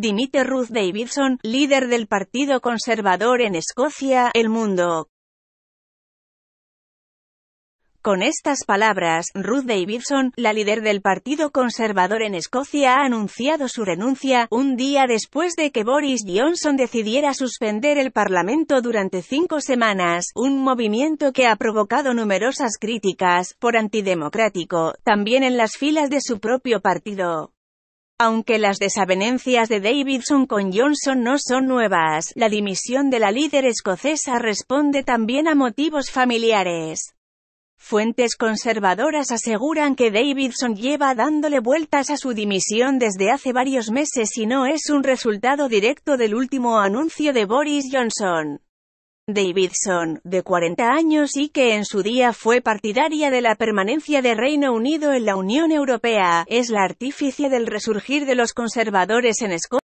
dimite Ruth Davidson, líder del Partido Conservador en Escocia, El Mundo. Con estas palabras, Ruth Davidson, la líder del Partido Conservador en Escocia, ha anunciado su renuncia, un día después de que Boris Johnson decidiera suspender el Parlamento durante cinco semanas, un movimiento que ha provocado numerosas críticas, por antidemocrático, también en las filas de su propio partido. Aunque las desavenencias de Davidson con Johnson no son nuevas, la dimisión de la líder escocesa responde también a motivos familiares. Fuentes conservadoras aseguran que Davidson lleva dándole vueltas a su dimisión desde hace varios meses y no es un resultado directo del último anuncio de Boris Johnson. Davidson, de 40 años y que en su día fue partidaria de la permanencia de Reino Unido en la Unión Europea, es la artífice del resurgir de los conservadores en Escocia.